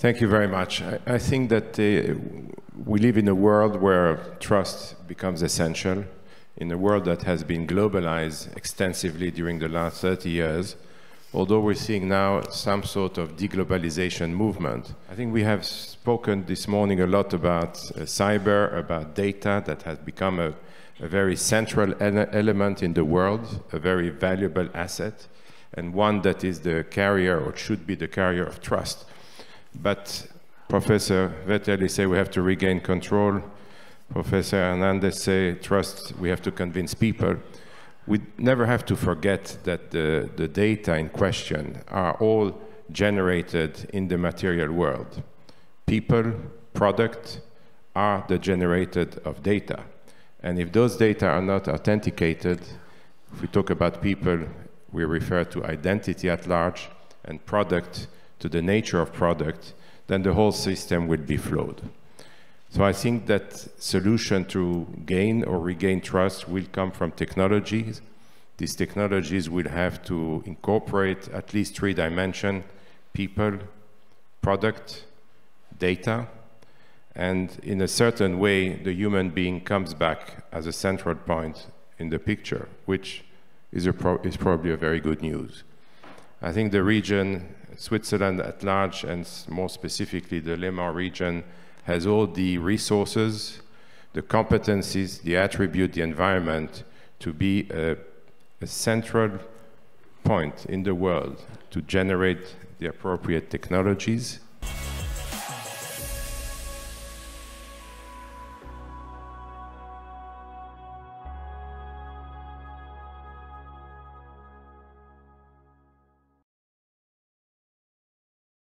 Thank you very much. I, I think that uh, we live in a world where trust becomes essential, in a world that has been globalized extensively during the last 30 years, although we're seeing now some sort of deglobalization movement. I think we have spoken this morning a lot about uh, cyber, about data that has become a, a very central ele element in the world, a very valuable asset, and one that is the carrier or should be the carrier of trust but Professor Vettel, say we have to regain control. Professor Hernandez say trust, we have to convince people. We never have to forget that the, the data in question are all generated in the material world. People, product, are the generated of data. And if those data are not authenticated, if we talk about people, we refer to identity at large and product to the nature of product, then the whole system will be flawed. So I think that solution to gain or regain trust will come from technologies. These technologies will have to incorporate at least three dimensions, people, product, data, and in a certain way, the human being comes back as a central point in the picture, which is, pro is probably a very good news. I think the region, Switzerland at large, and more specifically the Lemar region, has all the resources, the competencies, the attribute, the environment to be a, a central point in the world to generate the appropriate technologies,